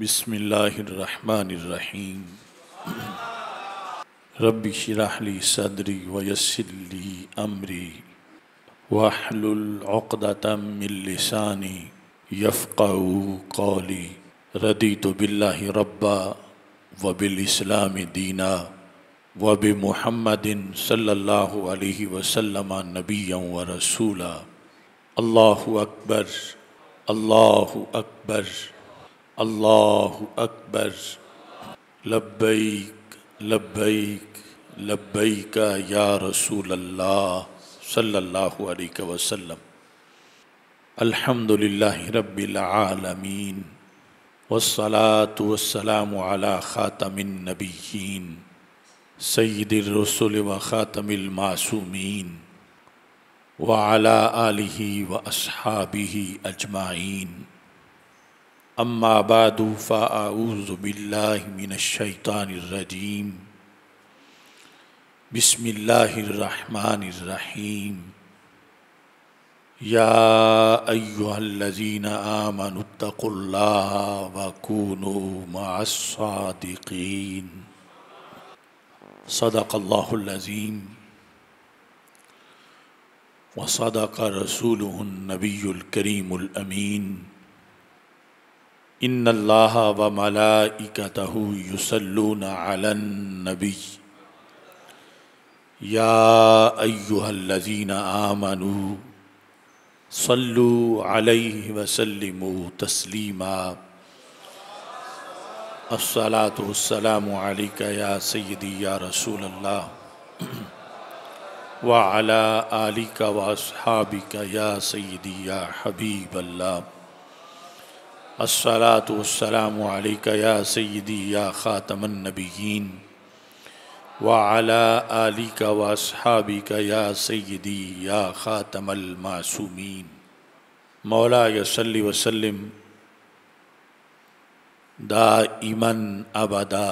बिसमीम रबी शराहली सदरी वयसली अमरी वाहलतमिलसानी यफ़ाऊ कौली रदी तो बिल्ला रब्बा वबिलस्लाम दीना वब महमदिन सल्ला वसलम नबी व रसूला अल्लाह अकबर अल्लाह अकबर अल्लाह अकबर लब्बैक लब्बैक लब्बैक या रसूल अल्लाह सल्लल्लाहु अलैहि वसल्लम अल्हम्दुलिल्लाह रब्बिल आलमीन वस्सलातु वस्सलामु अला खातमिन नबिय्यीन सय्यिदिर रसूल व खातमिल मासूमीन व अला आलिही व अस्हाबिही अजमाइन أما بعد فأعوذ بالله من الشيطان الرجيم بسم الله الرحمن الرحيم يا أيها الذين آمنوا اتقوا الله وكونوا مع الصادقين صدق الله العظيم وصدق رسوله النبي الكريم الأمين इन अल्लाह व मलाइकतह युसल्लून अलन नबी या अय्युहल्लजीन आमनू सल्लु अलैहि वसल्लिम तस्लीमा अस्सलाम या सैदी या रसूल अल्लाह व अला आलिका व असहाबिका या सैदी या हबीब अल्लाह अस्सलातु वस्सलामु अलैका या सय्यदी या खातमन नबियीन व अला आलिका व अस्हाबिका या सय्यदी या खातमल मासूमीन मौला या यसल्ली वसल्लम दाइमन अबदा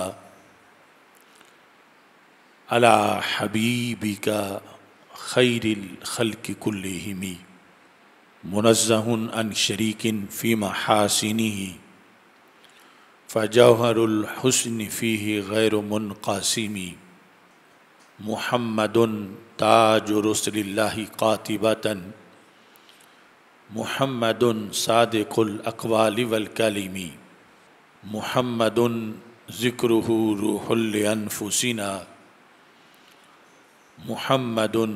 अला हबीबिका खैरिल खल्क कुल्लिहिमी मुनज़हन अन शरीकिन फ़ीमा हासिनी ही फ़जहरहसन फ़ी गैर कासिमी महमदन ताज रसल्ला कातिबतन महमदन सादकुल अकवाल वलकलीमी महमदन ज़िक्र रूहलफुसिना महमदन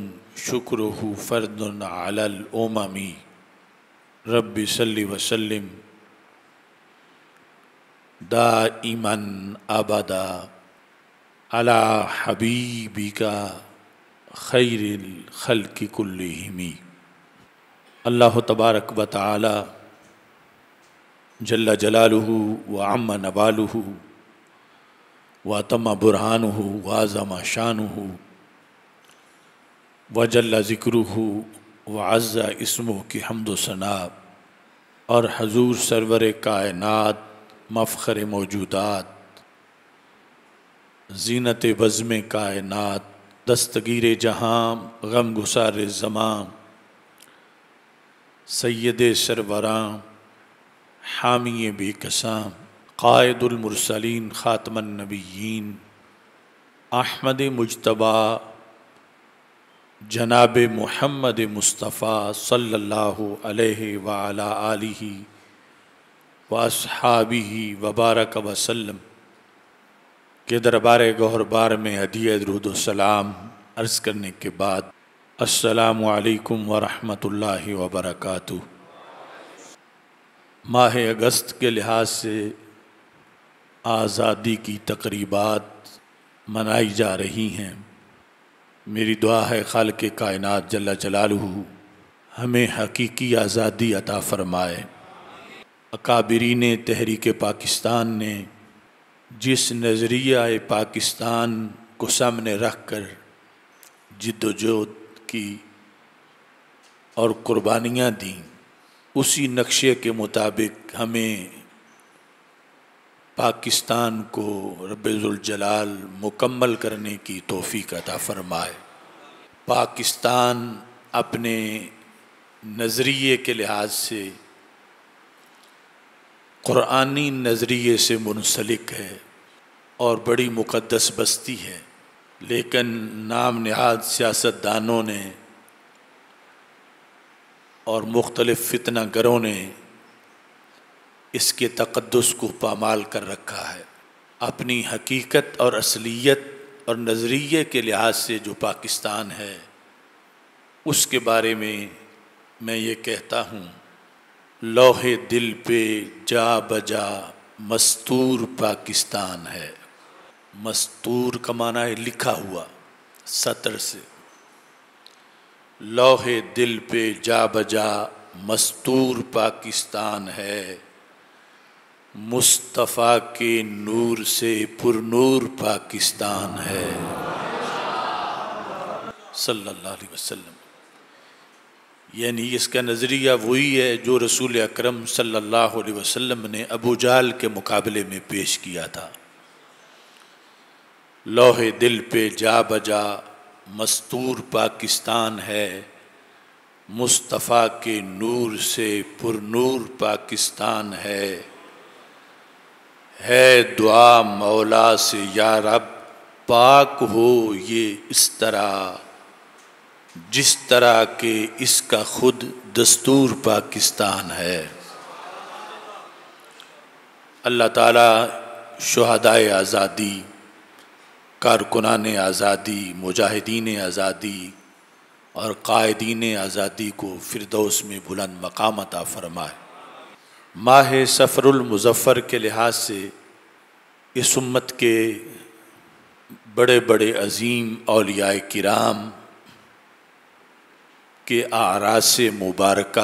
शुक्र फ़र्दन अलल उममी रबी सल्ली वसल्लिम दा ईमन आबादा अला हबीबिका खैर खैरिल खल की कुल्लिमी अल्लाह तबारक व ताली जल्ला जलालहू व अम्मा नबालहू व तमा बुरहानहू व आज़मा शानहू व जल्ला ज़िक्रू वज़ा इसमो की हमदोसना और हजूर सरवर कायनत मफ़र मौजूदात जीनत वज़म कायनत दस्तगीर जहाँ गम गुसार ज़मां सैद सरवरा हामी बेकसाम कायदुलमरसलिन ख़ातमनबीन अहमद मुशतबा जनाब मोहम्मद मुस्तफ़ा सल्लल्लाहु अलैहि वाला वबारक वसल्लम के दरबार गौहरबार में हदिय दरुदसलाम अर्ज़ करने के बाद असलकम वरहमल वबरक माह अगस्त के लिहाज से आज़ादी की तकरीबात मनाई जा रही हैं मेरी दुआ है खाल के कायनत जल्ला जलालू हमें हकीकी आज़ादी अता फ़रमाए अकाबरीन तहरीक पाकिस्तान ने जिस नज़रिया पाकिस्तान को सामने रख कर जद्दोजहद की और कुर्बानियाँ दी उसी नक्शे के मुताबिक हमें पाकिस्तान को जलाल मुकम्मल करने की तोफ़ी अता फरमाए पाकिस्तान अपने नज़रिए के लिहाज से क़ुरानी नज़रिए से मुनसलिक है और बड़ी मुक़दस बस्ती है लेकिन नाम नहाद सियासतदानों ने और मुख्तलिफ़ फितना गरों ने इसके तकदस को पामाल कर रखा है अपनी हकीकत और असलियत और नज़रिए के लिहाज से जो पाकिस्तान है उसके बारे में मैं ये कहता हूँ लोहे दिल पे जा बजा मस्तूर पाकिस्तान है मस्तूर का माना है लिखा हुआ सतर से लोहे दिल पे जा बजा मस्तूर पाकिस्तान है मुस्तफ़ा के नूर से पुरनूर पाकिस्तान है सल्लल्लाहु अलैहि वसल्लम यानी इसका नज़रिया वही है जो रसूल अकरम सल्लल्लाहु अलैहि वसल्लम ने अबू जाल के मुकाबले में पेश किया था लोहे दिल पे जा बजा मस्तूर पाकिस्तान है मुस्तफ़ा के नूर से पुरनूर पाकिस्तान है है दुआ मौला से या रब पाक हो ये इस तरह जिस तरह के इसका खुद दस्तूर पाकिस्तान है अल्लाह ताला शहदाय आज़ादी कारकुनान आज़ादी मुजाहिदीन आज़ादी और कायदीन आज़ादी को फिरदौस में बुलंद मकाम अता फरमाए माह सफ़रमज़फ़र के लिहाज से इस उम्मत के बड़े बड़े अजीम अलिया कराम के आरास मुबारक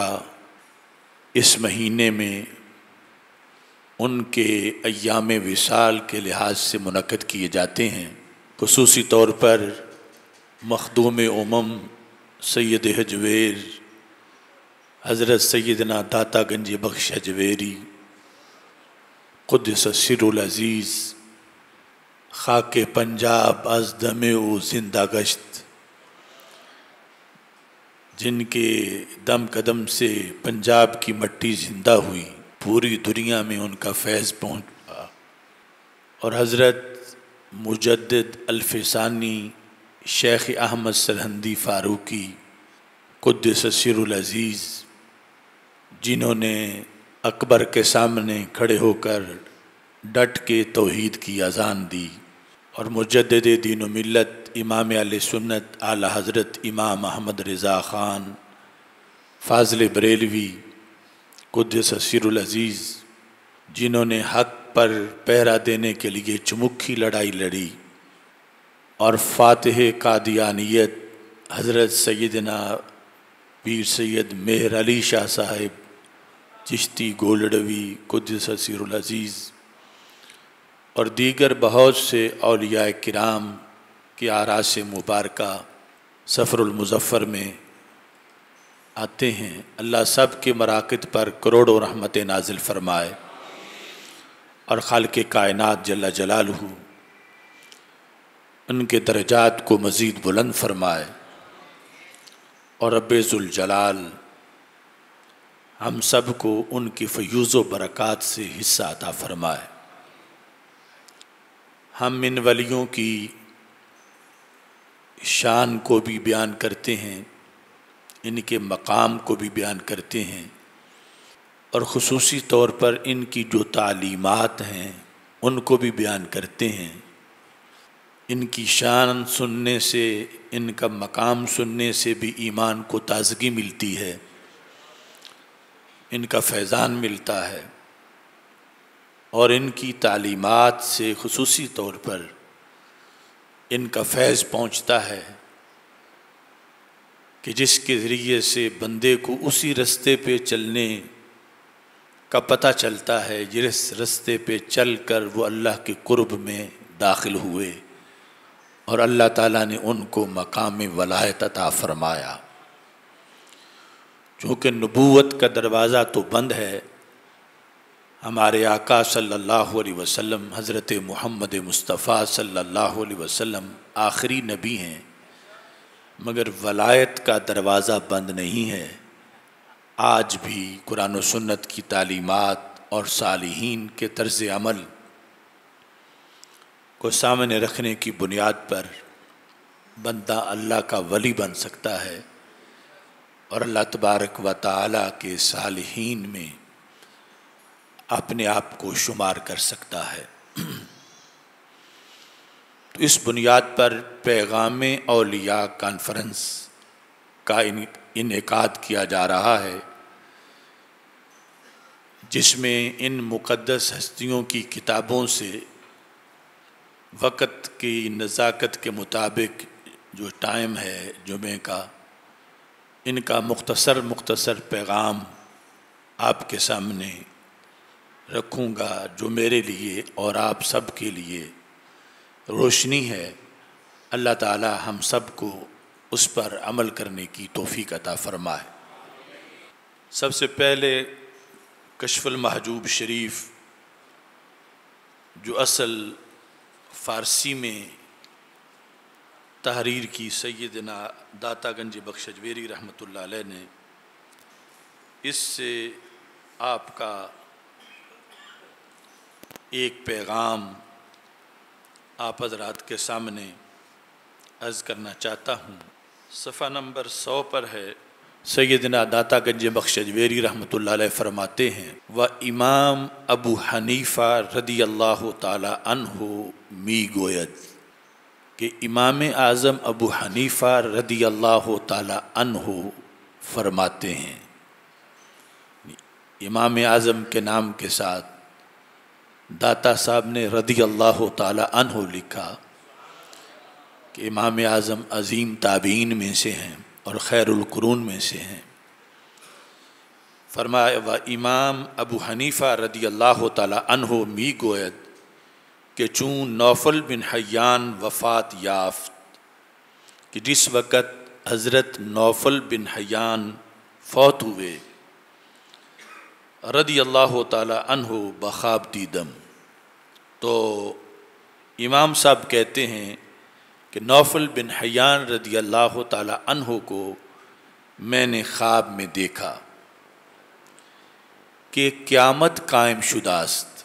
इस महीने में उनके अयाम विशाल के लिहाज से मनक़द किए जाते हैं खसूसी तौर पर मखदूम उमम सैद हजवेर हज़रत सैदना दाता गंज बख्श जवेरी खुदस अज़ीज़ खाक पंजाब अजदम व जिंदा गश्त जिनके दम कदम से पंजाब की मट्टी ज़िंदा हुई पूरी दुनिया में उनका फैज़ पहुँच पा और हज़रत मुजद अल्फानी शेख अहमद सरहंदी फ़ारूकी कुदस अज़ीज़ जिन्होंने अकबर के सामने खड़े होकर डट के तोहद की अजान दी और मुजद दीन मिलत इमाम आल सुन्नत आल हज़रत इमाम अहमद रज़ा ख़ान फाजल बरेलवी कुदस अज़ीज़ जिन्होंने हक पर पहरा देने के लिए चमुखी लड़ाई लड़ी और फातह कादियानियत हज़रत सैदना पीर सैद मेहर अली शाह साहिब चिश्ती गोलडवी कुदस सीरजीज़ और दीगर बहुत से अलिया कराम के से मुबारक सफ़रमज़फ़र में आते हैं अल्लाह सब के मराकद पर करोड़ों रहमत नाजिल फरमाए और खाल के कायनत जला जलाल उनके दर्जात को मज़ीद बुलंद फरमाए और रब्ज़ुलजलाल हम सबको उनकी फयूज़ बरक़ात से हिस्सा अता फरमाए हम इन वलियों की शान को भी बयान करते हैं इनके मकाम को भी बयान करते हैं और खसूसी तौर पर इनकी जो तालीमात हैं उनको भी बयान करते हैं इनकी शान सुनने से इनका मकाम सुनने से भी ईमान को ताज़गी मिलती है इनका फैज़ान मिलता है और इनकी तालीमात से खसूस तौर पर इनका फैज़ पहुँचता है कि जिसके ज़रिए से बंदे को उसी रस्ते पे चलने का पता चलता है जिस रस्ते पे चल कर वो अल्लाह के कुर्ब में दाखिल हुए और अल्लाह ताला ने उनको मकाम वलायत अता फ़रमाया क्योंकि नबूवत का दरवाज़ा तो बंद है हमारे आका सल्लल्लाहु अलैहि वसल्लम हज़रत मोहम्मद मुस्तफ़ा सल्लल्लाहु अलैहि वसल्लम आखिरी नबी हैं मगर वलायत का दरवाज़ा बंद नहीं है आज भी कुरान सन्नत की तालीमात और सालहीन के तर्ज़ अमल को सामने रखने की बुनियाद पर बंदा अल्लाह का वली बन सकता है और अल्लाह तबारक व ताली के सालहीन में अपने आप को शुमार कर सकता है तो इस बुनियाद पर पैगाम अलिया कॉन्फ्रेंस का इनका किया जा रहा है जिसमें इन मुक़दस हस्तियों की किताबों से वक़्त की नज़ाकत के मुताबिक जो टाइम है जुमे का इनका मुख्तसर मुख्तसर पैगाम आपके सामने रखूँगा जो मेरे लिए और आप सब के लिए रोशनी है अल्लाह ताला हम सब को उस पर अमल करने की तोहफ़ी अता फरमाए सबसे पहले कशफुल महजूब शरीफ जो असल फ़ारसी में तहरीर की सैदना दातागंज बख्श अजवेरी रहमत ने इससे आपका एक पैगाम आप हजरात के सामने अर्ज़ करना चाहता हूँ सफ़ा नंबर सौ पर है सैदना दाता गंज बख्श अजवेरी रहमत फरमाते हैं व इमाम अबू हनीफ़ा रदी अल्लाह तन हो मी गोयद कि इमाम आज़म अबू हनीफ़ा रदी अल्लाह हो फरमाते हैं इमाम आज़म के नाम के साथ दाता साहब ने रदी अल्लाह हो लिखा कि इमाम आज़म अज़ीम ताबीन में से हैं और खैरकरून में से हैं फरमाया व इमाम अबू हनीफ़ा रदी अल्लाह हो मी गोयत कि चूँ नौफल बिन हयान वफात याफ्त कि जिस वक़्त हज़रत नौफल बिन हयान फौत हुए रदी अल्लाह तहो बखाब दीदम तो इमाम साहब कहते हैं कि नौफल बिन हयान रदी अल्लाह तहो को मैंने ख्वाब में देखा कि क़्यामत कायम शुदास्त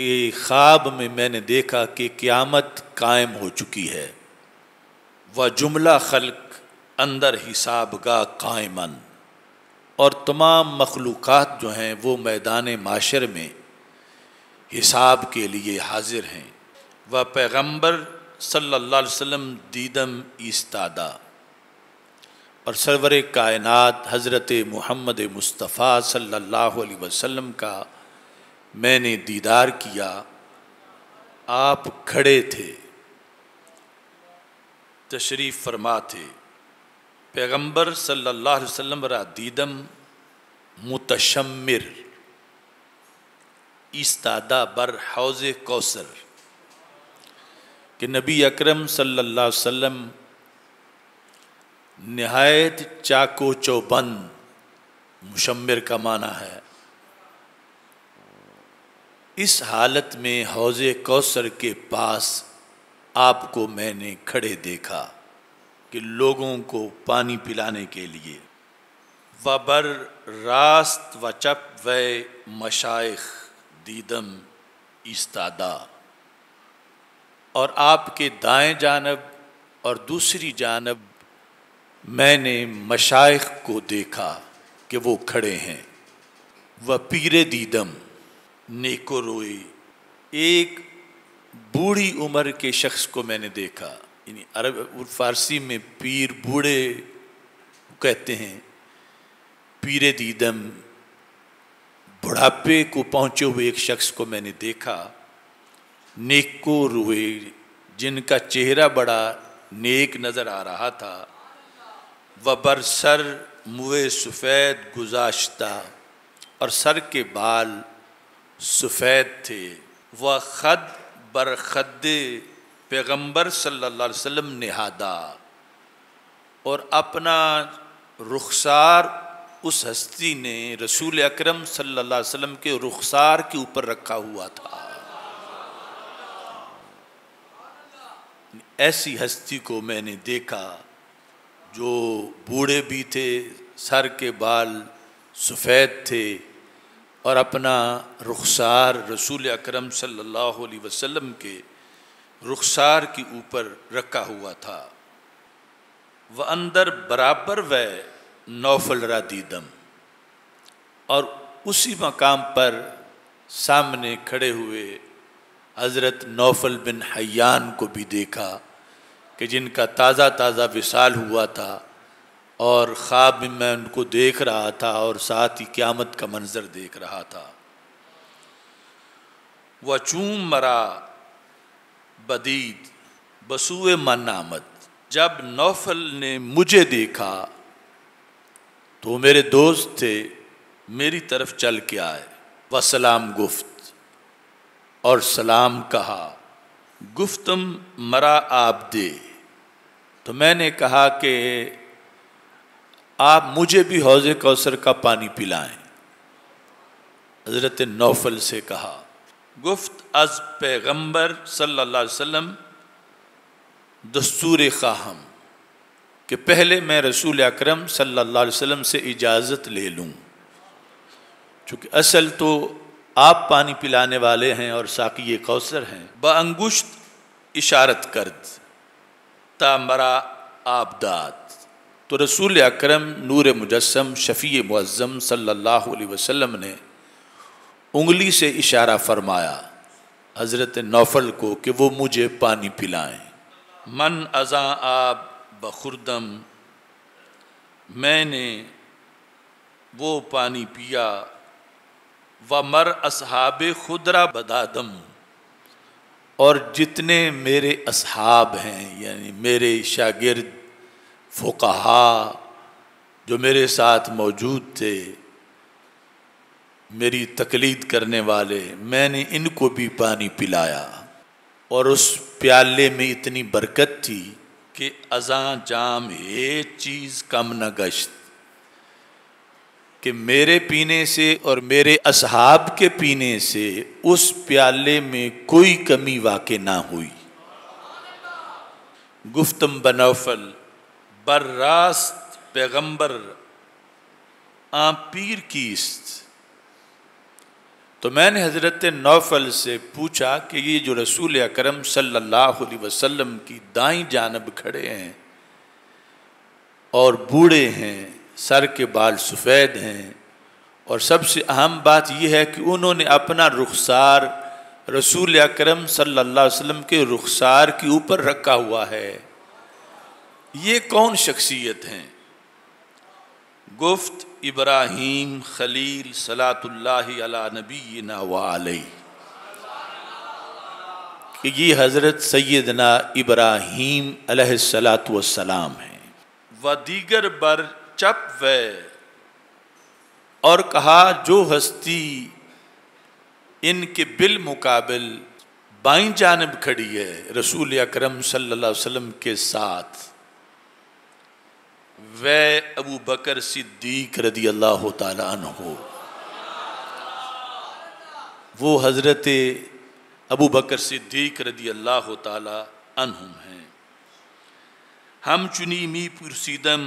कि ख्वाब में मैंने देखा कि क़्यामत कायम हो चुकी है व जुमला खलक अंदर हिसाब का कायमन और तमाम मखलूक़ जो हैं वो मैदान माशर में हिसाब के लिए हाजिर हैं वह पैगम्बर सल्ला वम दीदम इस्तादा और सरवर कायनत हज़रत महमद मुस्तफ़ा सल्ला वसम का मैंने दीदार किया आप खड़े थे तशरीफ़ फरमा थे पैगम्बर सल्ला वसम रा दीदम मुतशमर इस्तादा बर हौज कौसर कि नबी अकरम सल्लल्लाहु अलैहि वसल्लम नहायत चाको चौबंद मुशम्मिर का माना है इस हालत में हौज कौसर के पास आपको मैंने खड़े देखा कि लोगों को पानी पिलाने के लिए वबर रास्त व चप व मशाइ दीदम इस्तादा और आपके दाएं जानब और दूसरी जानब मैंने मशाइ को देखा कि वो खड़े हैं व पीरे दीदम नेको रोए एक बूढ़ी उम्र के शख्स को मैंने देखा यानी अरब फारसी में पीर बूढ़े कहते हैं पीर दीदम बुढ़ापे को पहुँचे हुए एक शख्स को मैंने देखा नेको रुए जिनका चेहरा बड़ा नेक नज़र आ रहा था व सर मुए सफ़ेद गुजाश्ता और सर के बाल सफ़ेद थे व खद बरखद पैगम्बर सल्ला वम नहादा और अपना रुखसार उस हस्ती ने रसूल अकरम सल्लल्लाहु अलैहि के रुखसार के ऊपर रखा हुआ था ऐसी हस्ती को मैंने देखा जो बूढ़े भी थे सर के बाल सफ़ेद थे और अपना रुखसार रसूल अकरम सल्लल्लाहु अलैहि वसल्लम के रुखसार के ऊपर रखा हुआ था वह अंदर बराबर व नौफल दीदम और उसी मकाम पर सामने खड़े हुए हज़रत नौफल बिन हयान को भी देखा कि जिनका ताज़ा ताज़ा विशाल हुआ था और ख्वाब में मैं उनको देख रहा था और साथ ही क़्यामत का मंज़र देख रहा था वह चूम मरा बदीद बसुए मन आमद जब नौफल ने मुझे देखा तो मेरे दोस्त थे मेरी तरफ चल के आए व सलाम गुफ्त और सलाम कहा गुफ्तम मरा आप दे तो मैंने कहा कि आप मुझे भी हौज कौसर का पानी पिलाएं हज़रत नौफल से कहा गुफ्त अज पैगम्बर सल्ला दस्तूर खाहम कि पहले मैं रसूल अकरम सल्ला से इजाज़त ले लूँ चूँकि असल तो आप पानी पिलाने वाले हैं और साकी कौसर हैं बंगुश्त इशारत कर्द तामरा आबदाद तो रसूल अक्रम नूर मुजस्म शफ़ी मुज़म सल्ला वसम ने उंगली से इशारा फरमाया हज़रत नौफल को कि वो मुझे पानी पिलाएं मन अज़ा आब बखुरदम मैंने वो पानी पिया व मर असहाब खुदरा बदादम और जितने मेरे असहाब हैं यानी मेरे शागिर्द फुकाहा जो मेरे साथ मौजूद थे मेरी तकलीद करने वाले मैंने इनको भी पानी पिलाया और उस प्याले में इतनी बरकत थी कि अजा जाम ये चीज़ कम न गश्त कि मेरे पीने से और मेरे असहाब के पीने से उस प्याले में कोई कमी वाक़ ना हुई गुफ्तम बनौफल बर्रास्त पैगंबर आ पीर कीस्त तो मैंने हज़रत नौफल से पूछा कि ये जो रसूल अकरम सल अलैहि वसल्लम की दाई जानब खड़े हैं और बूढ़े हैं सर के बाल सफ़ेद हैं और सबसे अहम बात यह है कि उन्होंने अपना रुखसार रसूल अकरम सल्ला वसलम के रुखसार के ऊपर रखा हुआ है ये कौन शख्सियत हैं गुफ्त इब्राहिम खलील सलातुल्ला नबी वाली कि ये हज़रत सैदना इब्राहीम सलाम हैं व दीगर बर चप व और कहा जो हस्ती इनके बिल मुकाबल बाई जानब खड़ी है रसूल अकरम सल्लल्लाहु अलैहि वसल्लम के साथ व अबू बकर सिद्दीक रदी अल्लाह हो वो हज़रत अबू बकर सिद्दीक रदी अल्लाह तहम हैं हम चुनी मी पुरसीदम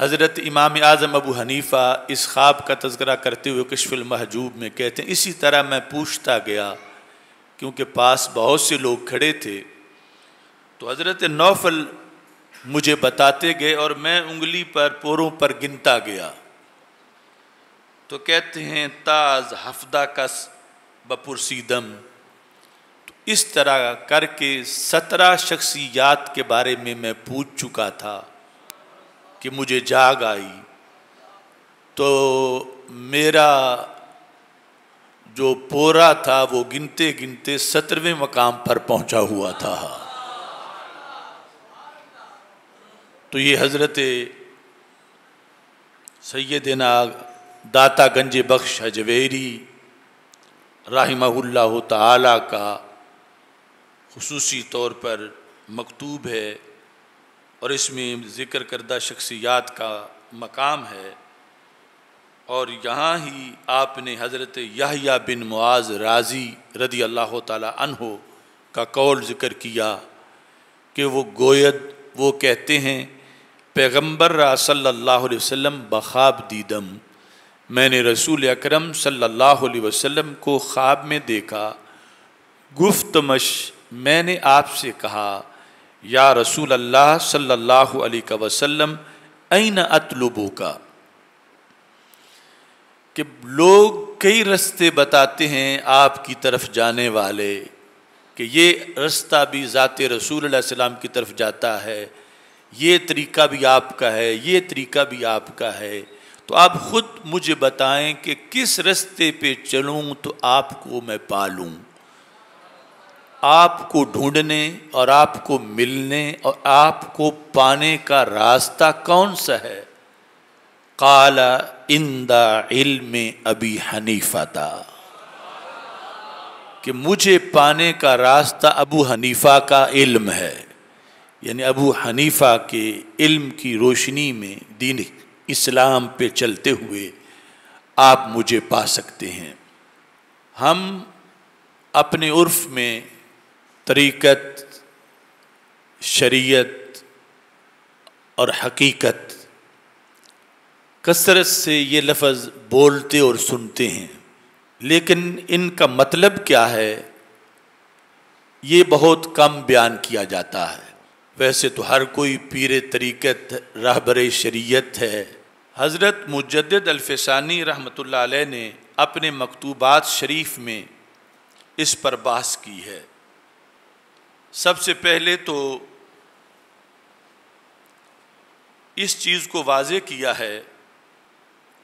हज़रत इमाम आज़म अबू हनीफ़ा इस ख्वाब का तस्करा करते हुए कशफुल महजूब में कहते हैं इसी तरह मैं पूछता गया क्योंकि पास बहुत से लोग खड़े थे तो हज़रत नौफल मुझे बताते गए और मैं उंगली पर पोरों पर गिनता गया तो कहते हैं ताज हफ्दा कस बपुरसीदम तो इस तरह करके सत्रह शख्सियात के बारे में मैं पूछ चुका था कि मुझे जाग आई तो मेरा जो पोरा था वो गिनते गिनते सत्रहवें मकाम पर पहुंचा हुआ था तो ये हज़रत सैदना दाता गंज बख्श हजवेरी रहीमल तला का खसूस तौर पर मकतूब है और इसमें ज़िक्र करदा शख्सियात का मकाम है और यहाँ ही आपने हज़रत याहिया बिन मुआज़ राज़ी रदी अल्लाह तहो का कौल ज़िक्र किया कि वो गोयद वो कहते हैं पैगम्बर सल्लल्लाहु बखाब दीदम मैंने रसूल अक्रम सल्लल्लाहु को ख्वाब में देखा गुफ्तमश मैंने आपसे कहा या रसूल अल्लाह सल्लल्लाहु अलैहि वसल्लम ऐन अतलुबो का कि लोग कई रास्ते बताते हैं आपकी तरफ जाने वाले कि ये रास्ता भी ज़ात रसूल सलाम की तरफ जाता है ये तरीका भी आपका है ये तरीका भी आपका है तो आप खुद मुझे बताएं कि किस रास्ते पे चलूं तो आपको मैं पालूं आपको ढूंढने और आपको मिलने और आपको पाने का रास्ता कौन सा है काला इंदा इल्म अभी हनीफा था कि मुझे पाने का रास्ता अबू हनीफा का इल्म है यानी अबू हनीफा के इल्म की रोशनी में दीन इस्लाम पे चलते हुए आप मुझे पा सकते हैं हम अपने उर्फ में तरीक़त शरीयत और हकीकत कसरत से ये लफ्ज़ बोलते और सुनते हैं लेकिन इनका मतलब क्या है ये बहुत कम बयान किया जाता है वैसे तो हर कोई पीर तरीक़त रहबर शरीयत है हज़रत मुजद अल्फ़ानी रहमत ने अपने मकतूबात शरीफ में इस पर बास की है सबसे पहले तो इस चीज़ को वाज किया है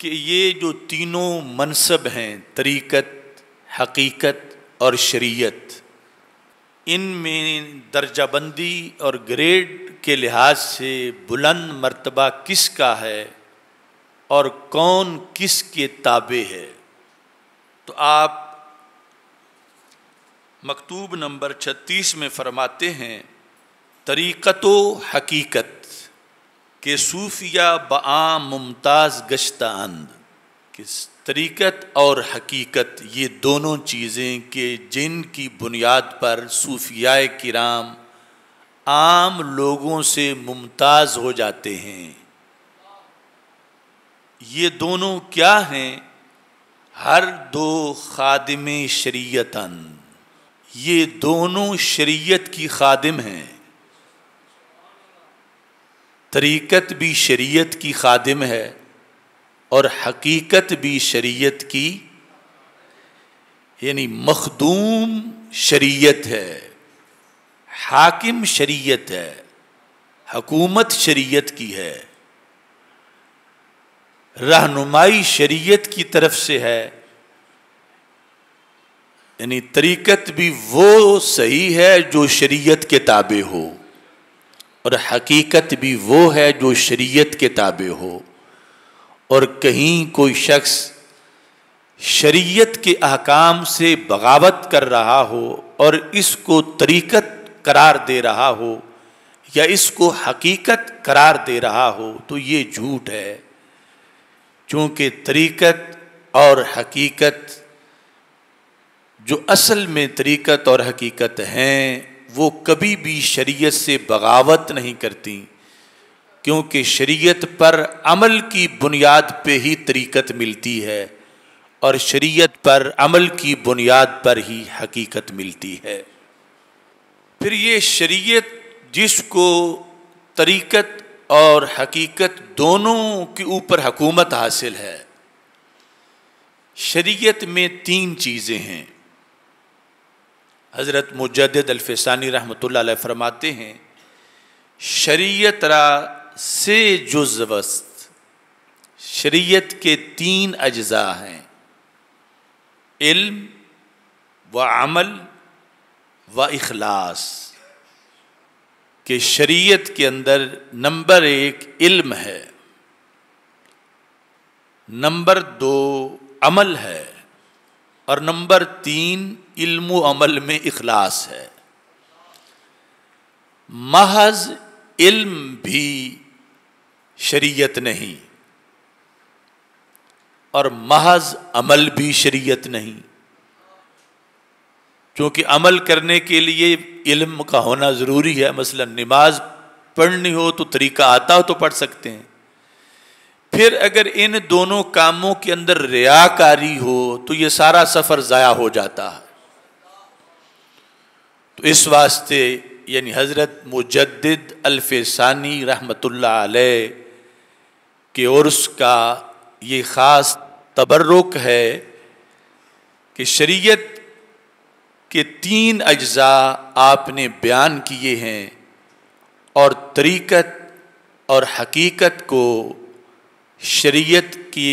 कि ये जो तीनों मनसब हैं तरीक़त हकीकत और शरीयत इनमें दर्जाबंदी और ग्रेड के लिहाज से बुलंद मर्तबा किसका है और कौन किस के ताबे है तो आप मकतूब नंबर 36 में फरमाते हैं तरीक़त हकीकत के सूफिया बआ मुमताज़ गश्ता अंद किस तरीक़त और हकीकत ये दोनों चीज़ें कि जिनकी बुनियाद पर सूफिया किराम आम लोगों से मुमताज़ हो जाते हैं ये दोनों क्या हैं हर दो खादम शरीयतन ये दोनों शरीयत की खादिम हैं तरीक़त भी शरीयत की खादिम है और हकीकत भी शरीयत की यानी मखदूम शरीयत है हाकिम शरीयत है हकूमत शरीयत की है रहनुमाई शरीयत की तरफ से है यानी तरीकत भी वो सही है जो शरीयत के ताबे हो और हकीकत भी वो है जो शरीयत के ताबे हो और कहीं कोई शख्स शरीयत के अहकाम से बगावत कर रहा हो और इसको तरीक़त करार दे रहा हो या इसको हकीकत करार दे रहा हो तो ये झूठ है चूँकि तरीक़त और हकीकत जो असल में तरीक़त और हकीकत हैं वो कभी भी शरीयत से बगावत नहीं करती क्योंकि शरीयत पर अमल की बुनियाद पे ही तरीक़त मिलती है और शरीयत पर अमल की बुनियाद पर ही हकीकत मिलती है फिर ये शरीयत जिसको तरीक़त और हकीकत दोनों के ऊपर हकूमत हासिल है शरीयत में तीन चीज़ें हैं हज़रत मुजद अलफ़ानी रहमत फ़रमाते हैं शरीयत रा से जुजवस्त शरीयत के तीन अज्जा हैं इल्म व अमल व अखलास के शरीयत के अंदर नंबर एक इल्म है नंबर दो अमल है और नंबर तीन इल्म अमल में इखलास है महज इल्म भी शरीयत नहीं और महज अमल भी शरीयत नहीं क्योंकि अमल करने के लिए इल्म का होना ज़रूरी है मसलन नमाज पढ़नी हो तो तरीका आता हो तो पढ़ सकते हैं फिर अगर इन दोनों कामों के अंदर रियाकारी हो तो ये सारा सफ़र ज़ाया हो जाता है तो इस वास्ते यानी हज़रत मुजद अल्फ़ानी रहमतुल्लाह अलैह कि और उसका ये ख़ास तबर्रुक है कि शरीयत के तीन अज्जा आपने बयान किए हैं और तरीक़त और हकीकत को शरीयत की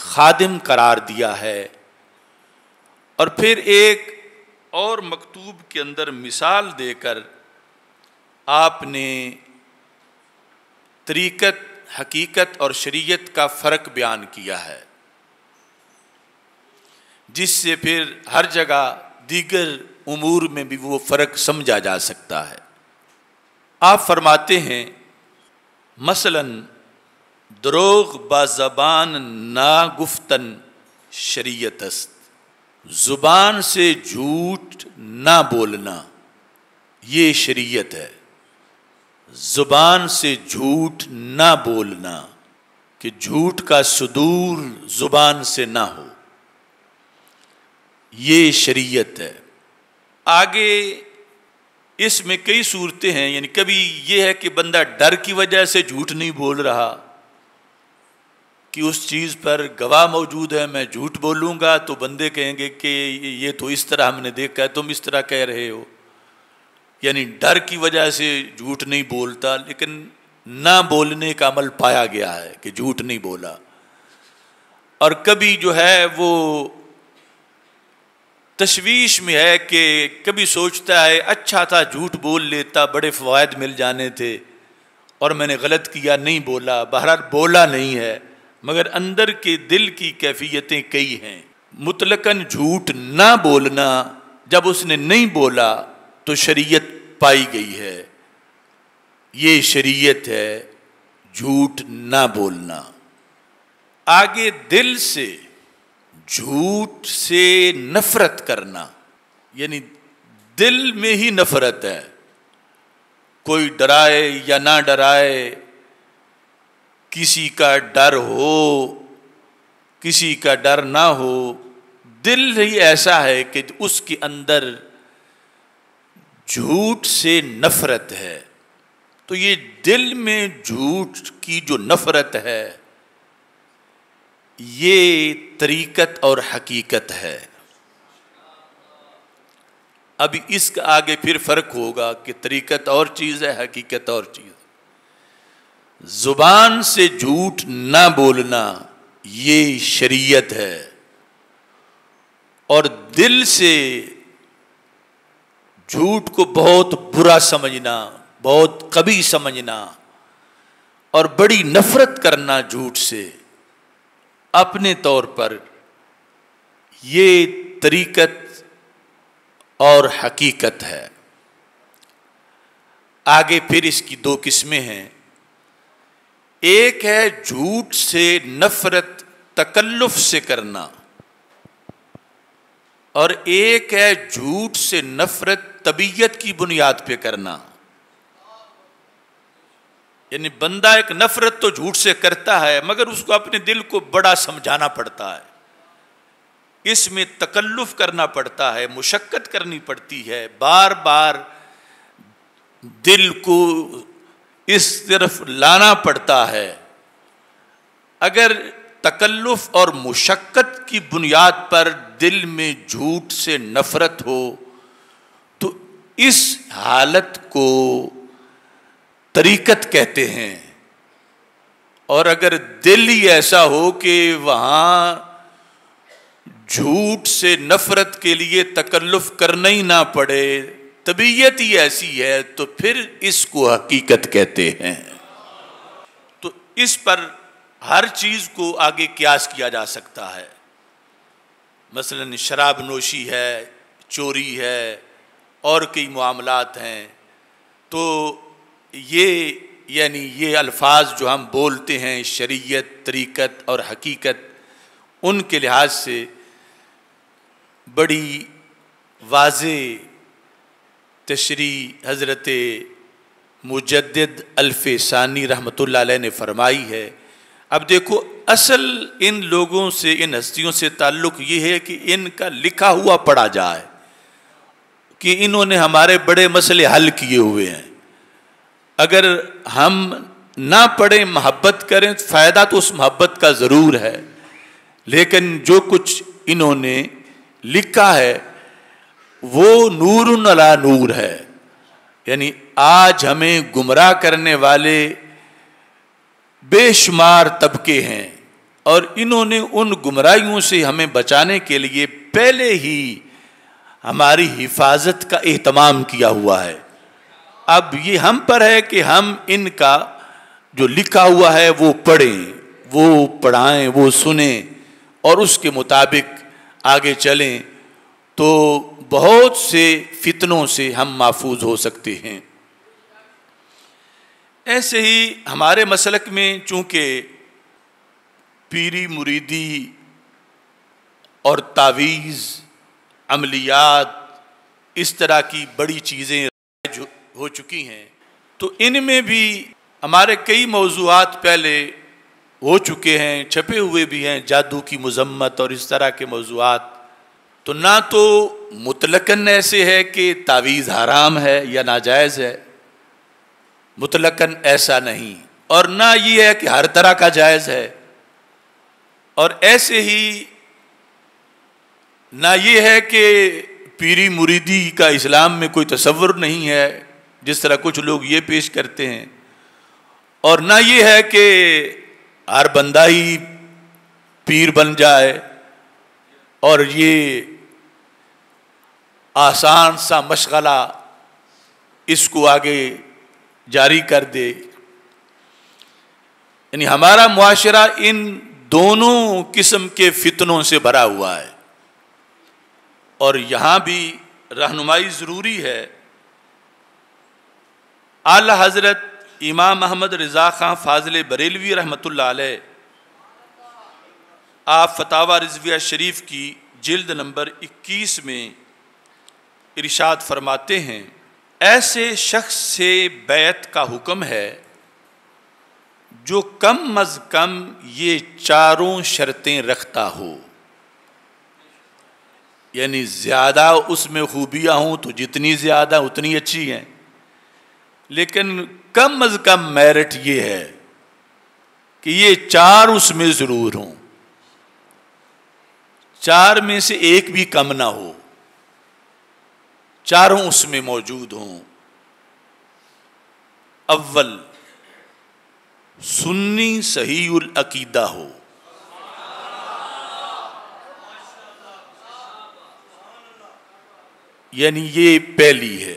खादिम करार दिया है और फिर एक और मकतूब के अंदर मिसाल देकर आपने तरीक़त हकीकत और शरीयत का फ़र्क बयान किया है जिससे फिर हर जगह दीगर उमूर में भी वो फ़र्क समझा जा सकता है आप फरमाते हैं मसलन दरोग बाज़बान नागुफ्तन शरीयतस्त ज़ुबान से झूठ ना बोलना ये शरीयत है जुबान से झूठ ना बोलना कि झूठ का सुदूर जुबान से ना हो ये शरीयत है आगे इसमें कई सूरतें हैं यानी कभी ये है कि बंदा डर की वजह से झूठ नहीं बोल रहा कि उस चीज़ पर गवाह मौजूद है मैं झूठ बोलूंगा तो बंदे कहेंगे कि ये तो इस तरह हमने देखा है तुम इस तरह कह रहे हो यानी डर की वजह से झूठ नहीं बोलता लेकिन ना बोलने का अमल पाया गया है कि झूठ नहीं बोला और कभी जो है वो तशवीश में है कि कभी सोचता है अच्छा था झूठ बोल लेता बड़े फवायद मिल जाने थे और मैंने गलत किया नहीं बोला बहरहाल बोला नहीं है मगर अंदर के दिल की कैफियतें कई हैं मुतलकन झूठ ना बोलना जब उसने नहीं बोला तो शरीयत पाई गई है ये शरीयत है झूठ ना बोलना आगे दिल से झूठ से नफरत करना यानी दिल में ही नफरत है कोई डराए या ना डराए किसी का डर हो किसी का डर ना हो दिल ही ऐसा है कि उसके अंदर झूठ से नफरत है तो ये दिल में झूठ की जो नफरत है ये तरीकत और हकीकत है अब इसका आगे फिर फ़र्क होगा कि तरीकत और चीज़ है हकीकत और चीज़ ज़ुबान से झूठ ना बोलना ये शरीयत है और दिल से झूठ को बहुत बुरा समझना बहुत कभी समझना और बड़ी नफरत करना झूठ से अपने तौर पर ये तरीकत और हकीकत है आगे फिर इसकी दो किस्में हैं एक है झूठ से नफरत तकल्लुफ से करना और एक है झूठ से नफरत तबीयत की बुनियाद पे करना यानी बंदा एक नफरत तो झूठ से करता है मगर उसको अपने दिल को बड़ा समझाना पड़ता है इसमें तकल्लुफ करना पड़ता है मुशक्क़त करनी पड़ती है बार बार दिल को इस तरफ लाना पड़ता है अगर तकल्लुफ और मुशक्क़त की बुनियाद पर दिल में झूठ से नफ़रत हो तो इस हालत को तरीक़त कहते हैं और अगर दिल ही ऐसा हो कि वहां झूठ से नफ़रत के लिए तकल्लुफ़ करना ही ना पड़े तबीयत ही ऐसी है तो फिर इसको हकीकत कहते हैं तो इस पर हर चीज को आगे क्यास किया जा सकता है मसलन शराब नोशी है चोरी है और कई मामलात हैं तो ये यानी ये अल्फाज जो हम बोलते हैं शरीयत तरीक़त और हकीकत उनके लिहाज से बड़ी वाज तशरी हज़रत मुजद अल्फ़ानी रहमत ने फरमाई है अब देखो असल इन लोगों से इन हस्तियों से ताल्लुक़ ये है कि इनका लिखा हुआ पढ़ा जाए कि इन्होंने हमारे बड़े मसले हल किए हुए हैं अगर हम ना पढ़ें मोहब्बत करें तो फ़ायदा तो उस मोहब्बत का ज़रूर है लेकिन जो कुछ इन्होंने लिखा है वो नूर नला नूर है यानी आज हमें गुमराह करने वाले बेशुमार तबके हैं और इन्होंने उन गुमराहियों से हमें बचाने के लिए पहले ही हमारी हिफाजत का एहतमाम किया हुआ है अब ये हम पर है कि हम इनका जो लिखा हुआ है वो पढ़ें वो पढ़ाएं वो सुने और उसके मुताबिक आगे चलें तो बहुत से फितनों से हम महफूज हो सकते हैं ऐसे ही हमारे मसलक में चूँकि पीरी मुरीदी और तावीज़ अमलियात इस तरह की बड़ी चीज़ें हो चुकी हैं तो इनमें भी हमारे कई मौजूद पहले हो चुके हैं छपे हुए भी हैं जादू की मजम्मत और इस तरह के मौजूद तो ना तो मुतलकन ऐसे है कि तावीज़ हराम है या नाजायज़ है मुतलकन ऐसा नहीं और ना ये है कि हर तरह का जायज़ है और ऐसे ही ना ये है कि पीरी मुरीदी का इस्लाम में कोई तस्वुर नहीं है जिस तरह कुछ लोग ये पेश करते हैं और ना ये है कि हर बंदा ही पीर बन जाए और ये आसान सा मशगला इसको आगे जारी कर दे यानी हमारा मुआशरा इन दोनों किस्म के फितनों से भरा हुआ है और यहाँ भी रहनुमाई ज़रूरी है आला हज़रत इमाम महमद रज़ा खां फाजिल बरेलवी रहमत आप फतावा रिजविया शरीफ की जल्द नंबर 21 में इरशाद फरमाते हैं ऐसे शख्स से बैत का हुक्म है जो कम अज कम ये चारों शर्तें रखता हो यानी ज़्यादा उसमें खूबियाँ हों तो जितनी ज़्यादा उतनी अच्छी हैं लेकिन कम अज कम मेरिट ये है कि ये चार उसमें ज़रूर हों चार में से एक भी कम ना हो चारों उसमें मौजूद हों अव्वल सुन्नी सही उल अकीदा हो यानी ये पहली है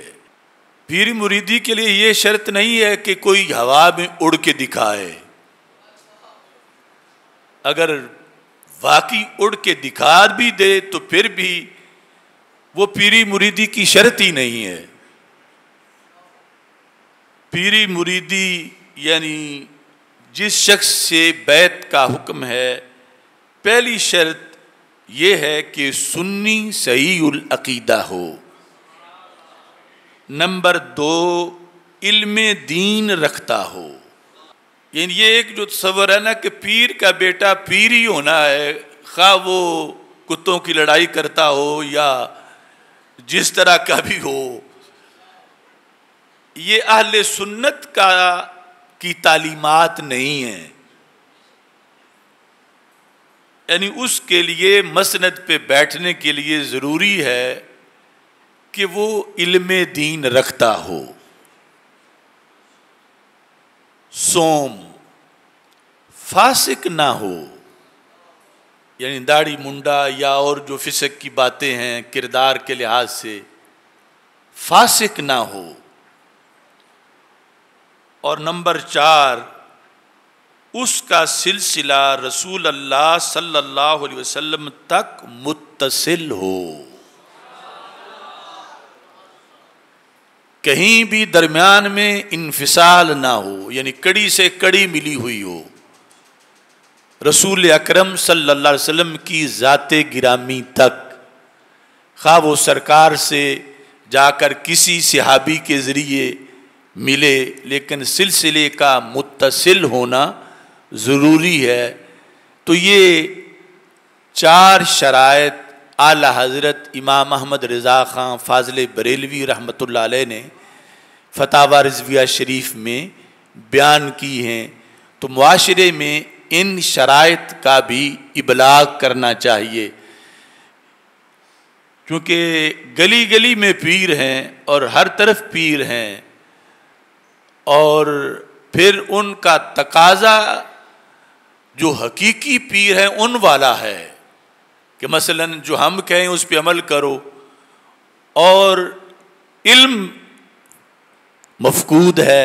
पीर मुरीदी के लिए ये शर्त नहीं है कि कोई हवा में उड़ के दिखाए अगर वाकई उड़ के दिखा भी दे तो फिर भी वो पीरी मुरीदी की शर्त ही नहीं है पीरी मुरीदी यानी जिस शख्स से बैत का हुक्म है पहली शर्त यह है कि सुन्नी सही उल अकीदा हो नंबर दो इल्म दीन रखता हो यानी ये एक जो तस्वर है ना कि पीर का बेटा पीरी होना है खा वो कुत्तों की लड़ाई करता हो या जिस तरह का भी हो ये अहल सुन्नत का की तालीमत नहीं है यानी उसके लिए मसनद पे बैठने के लिए ज़रूरी है कि वो इल्म दीन रखता हो सोम फासिक ना हो यानी दाढ़ी मुंडा या और जो फिसक की बातें हैं किरदार के लिहाज से फासिक ना हो और नंबर चार उसका सिलसिला रसूल अल्लाह सल्लल्लाहु अलैहि वसल्लम तक मुतसिल हो कहीं भी दरमियान में इनफिसाल ना हो यानी कड़ी से कड़ी मिली हुई हो रसूल अकरम सल्लल्लाहु अलैहि वसल्लम की ज़ात गिरामी तक खा वो सरकार से जाकर किसी सिहाबी के ज़रिए मिले लेकिन सिलसिले का मुतसिल होना ज़रूरी है तो ये चार शरात आला हज़रत इमाम अहमद रज़ा ख़ान फाजल बरेलवी रहमत ने फतावा रजविया शरीफ में बयान की हैं तो माशरे में इन शरात का भी इबलाग करना चाहिए क्योंकि गली गली में पीर हैं और हर तरफ पीर हैं और फिर उनका तकाजा जो हकीकी पीर है उन वाला है कि मसलन जो हम कहें उस पर अमल करो और इल्म मफकूद है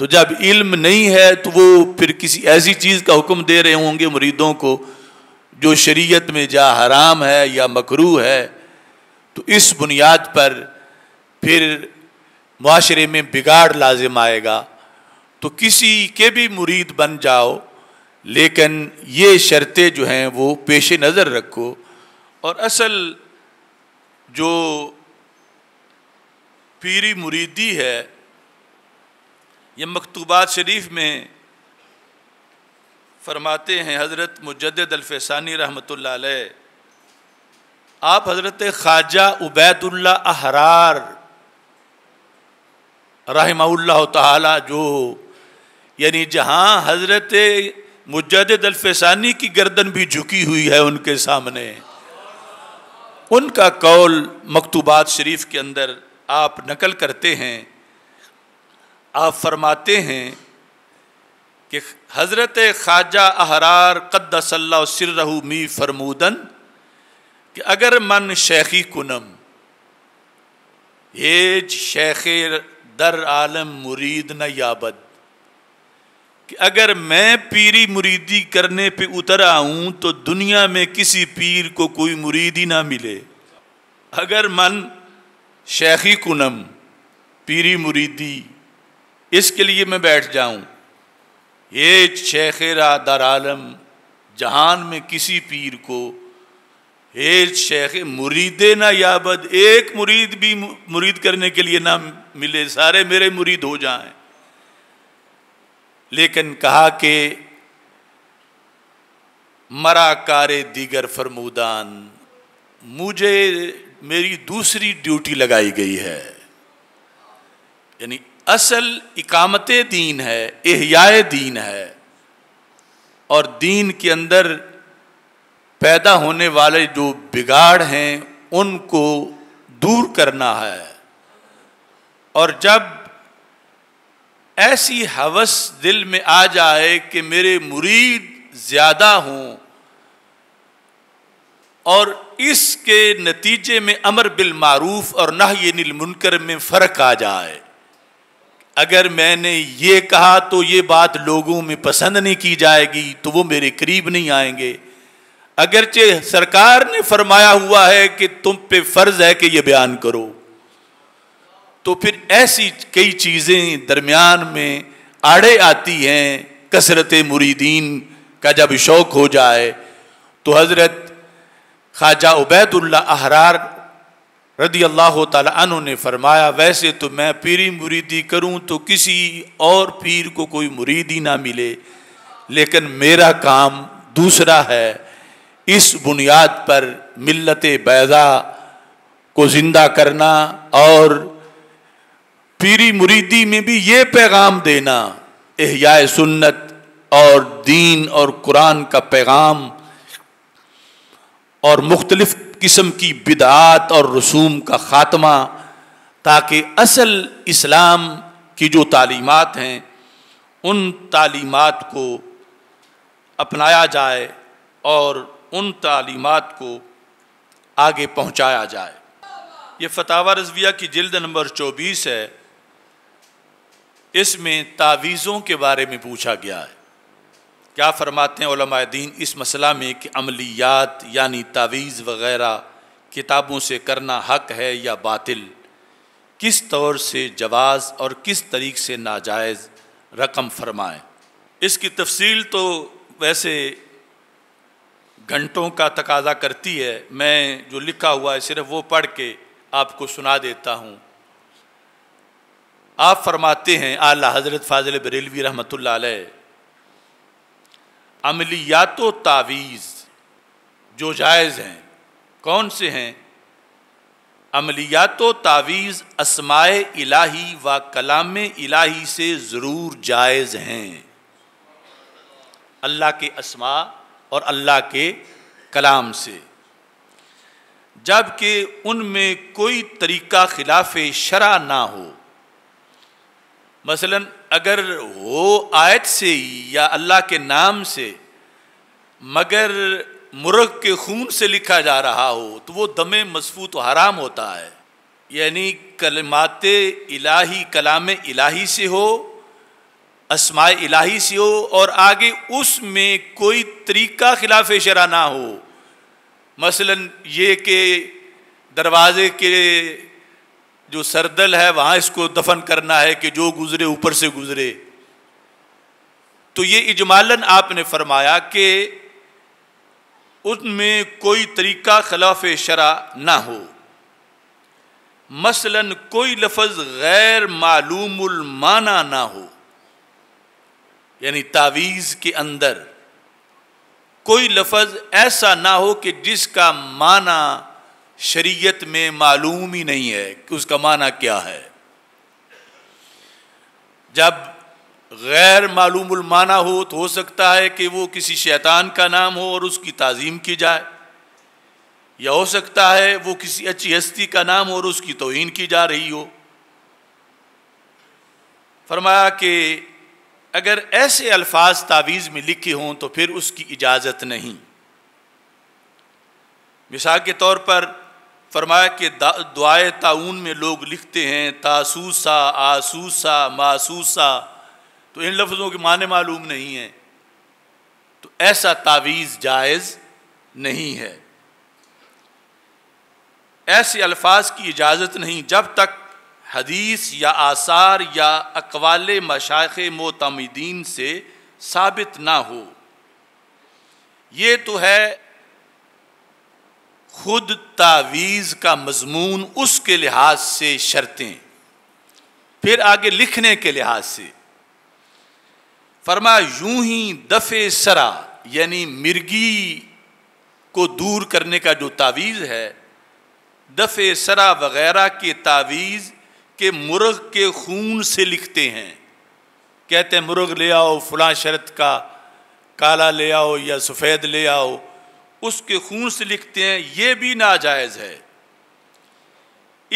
तो जब इल्म नहीं है तो वो फिर किसी ऐसी चीज़ का हुक्म दे रहे होंगे मुरीदों को जो शरीयत में जा हराम है या मकरू है तो इस बुनियाद पर फिर माशरे में बिगाड़ लाजिम आएगा तो किसी के भी मुरीद बन जाओ लेकिन ये शर्तें जो हैं वो पेश नज़र रखो और असल जो पीरी मुरीदी है ये मकतूबात शरीफ में फरमाते हैं हज़रत मुजद अलफ़ानी रहमत आप हज़रत ख्वाजा उबैदुल्ला अहरार रहमा ताला जो यानी जहाँ हज़रत मुजद अलफ़ानी की गर्दन भी झुकी हुई है उनके सामने उनका कौल मकतूबात शरीफ के अंदर आप नकल करते हैं आप फरमाते हैं कि हज़रत ख्वाजा अहरार कद्दसल्ला सिररहू मी फरमूदन कि अगर मन शेखी कुनम एज शेख दर आलम मुरीद न याबद कि अगर मैं पीरी मुरीदी करने पे उतर आऊँ तो दुनिया में किसी पीर को कोई मुरीद ही ना मिले अगर मन शेखी कुनम पीरी मुरीदी इसके लिए मैं बैठ जाऊं ये शेखेरा दर आलम जहान में किसी पीर को हे शेख मुरीदे ना याबद एक मुरीद भी मुरीद करने के लिए ना मिले सारे मेरे मुरीद हो जाएं लेकिन कहा कि मरा कारे दीगर फरमूदान मुझे मेरी दूसरी ड्यूटी लगाई गई है यानी असल इकामत दीन है एहयाए दीन है और दीन के अंदर पैदा होने वाले जो बिगाड़ हैं उनको दूर करना है और जब ऐसी हवस दिल में आ जाए कि मेरे मुरीद ज़्यादा हों और इसके नतीजे में अमर बिल मारूफ और नाहयनिल मुनकर में फ़र्क आ जाए अगर मैंने ये कहा तो ये बात लोगों में पसंद नहीं की जाएगी तो वो मेरे करीब नहीं आएंगे अगरचे सरकार ने फरमाया हुआ है कि तुम पे फर्ज है कि ये बयान करो तो फिर ऐसी कई चीज़ें दरमियान में आड़े आती हैं कसरत मुरीदीन का जब शौक़ हो जाए तो हज़रत ख्वाजा उबैदुल्ला अहरार रदी अल्लाह तु ने फरमाया वैसे तो मैं पीरी मुरीदी करूँ तो किसी और पीर को कोई मुरीदी ना मिले लेकिन मेरा काम दूसरा है इस बुनियाद पर मिलत बैज़ा को ज़िंदा करना और पीरी मुरीदी में भी ये पैगाम देना एहया सुन्नत और दीन और कुरान का पैगाम और मुख्तलिफ किस्म की बिदात और रसूम का ख़ात्मा ताकि असल इस्लाम की जो तालीमत हैं उन तालीमत को अपनाया जाए और उन तालीमत को आगे पहुंचाया जाए ये फतावा रजविया की जल्द नंबर चौबीस है इसमें तावीज़ों के बारे में पूछा गया है क्या फरमाते हैं दीन इस मसला में कि अमलियात यानी तावीज़ वगैरह किताबों से करना हक है या बातिल किस तौर से जवाज़ और किस तरीक़ से नाजायज़ रकम फरमाएं इसकी तफसील तो वैसे घंटों का तकाजा करती है मैं जो लिखा हुआ है सिर्फ वो पढ़ के आपको सुना देता हूँ आप फरमाते हैं आला हज़रत फाजिल बरेलवी रहमत अमलियात तावीज़ जो जायज़ हैं कौन से हैं अमलियात तावीज़ असमाय इलाही व कलाम इलाही से ज़रूर जायज़ हैं अल्लाह के असमा और अल्लाह के कलाम से जबकि उनमें कोई तरीका खिलाफ शरा ना हो मसलन अगर हो आयत से या अल्लाह के नाम से मगर मुर्ग के खून से लिखा जा रहा हो तो वो दम मसफूत हराम होता है यानी कलमात इलाही कलाम इलाही से हो असमाय इलाही से हो और आगे उसमें कोई तरीका खिलाफ शरा ना हो मसलन ये कि दरवाज़े के जो सरदल है वहां इसको दफन करना है कि जो गुजरे ऊपर से गुजरे तो ये इजमालन आपने फरमाया कि उसमें कोई तरीका खिलाफ शरा ना हो मसलन कोई लफज गैर मालूमाना ना हो यानी तावीज़ के अंदर कोई लफज ऐसा ना हो कि जिसका माना शरीयत में मालूम ही नहीं है कि उसका माना क्या है जब गैर मालूम माना हो तो हो सकता है कि वो किसी शैतान का नाम हो और उसकी ताज़ीम की जाए या हो सकता है वो किसी अच्छी हस्ती का नाम हो और उसकी तोहन की जा रही हो फरमाया कि अगर ऐसे अल्फाज तावीज़ में लिखे हों तो फिर उसकी इजाज़त नहीं मिसाल के तौर पर फरमाया कि दुआए ताउन में लोग लिखते हैं तासूसा आसूसा मासूसा तो इन लफ्ज़ों के माने मालूम नहीं हैं तो ऐसा तावीज़ जायज़ नहीं है ऐसे अल्फाज की इजाज़त नहीं जब तक हदीस या आसार या अकवाल मशाख मोतमदीन से साबित ना हो ये तो है खुद तावीज़ का मजमून उसके लिहाज से शर्तें फिर आगे लिखने के लिहाज से फरमा यूं ही दफ़े सरा यानी मिर्गी को दूर करने का जो तावीज़ है दफ़े सरा वगैरह के तावीज़ के मुर्ग के खून से लिखते हैं कहते हैं मुर्ग ले आओ फलां शरत का काला ले आओ या सफ़ेद ले आओ उसके खून से लिखते हैं ये भी नाजायज़ है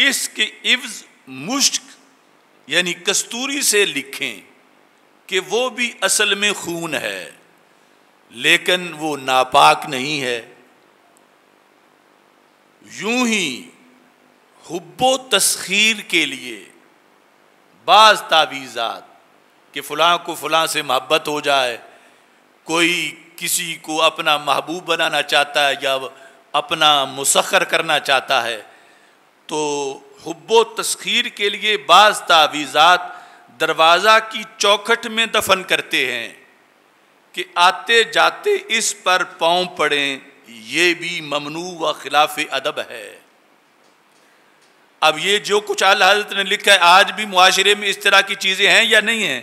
इसके इफ्ज़ मुश्क यानी कस्तूरी से लिखें कि वो भी असल में खून है लेकिन वो नापाक नहीं है यूं ही हुब्बो तस्खीर के लिए बाज़ तावीज़ात कि फलां को फलां से मोहब्बत हो जाए कोई किसी को अपना महबूब बनाना चाहता है या अपना मुसखर करना चाहता है तो हब्ब तस्खीर के लिए बाज़ तावीज़ात दरवाज़ा की चौखट में दफन करते हैं कि आते जाते इस पर पाँव पड़ें ये भी ममनू व खिलाफ अदब है अब ये जो कुछ आल हजरत ने लिखा है आज भी मुआरे में इस तरह की चीज़ें हैं या नहीं हैं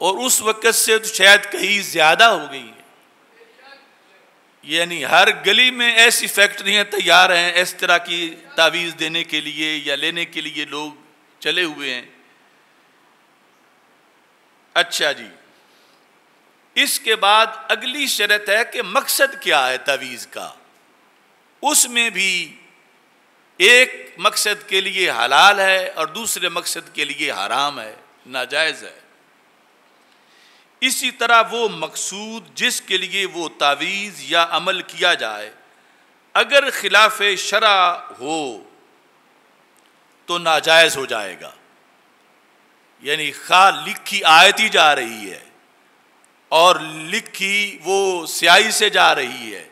और उस वक़्त से तो शायद कहीं ज़्यादा हो गई है यानी हर गली में ऐसी फैक्ट्रियाँ तैयार हैं इस तरह की तावीज़ देने के लिए या लेने के लिए लोग चले हुए हैं अच्छा जी इसके बाद अगली शर्त है कि मकसद क्या है तावीज़ का उसमें भी एक मकसद के लिए हलाल है और दूसरे मकसद के लिए हराम है नाजायज़ है इसी तरह वो मकसूद जिसके लिए वो तावीज़ या अमल किया जाए अगर खिलाफ शरा हो तो नाजायज़ हो जाएगा यानी खा लिखी आयती जा रही है और लिखी वो स्याही से जा रही है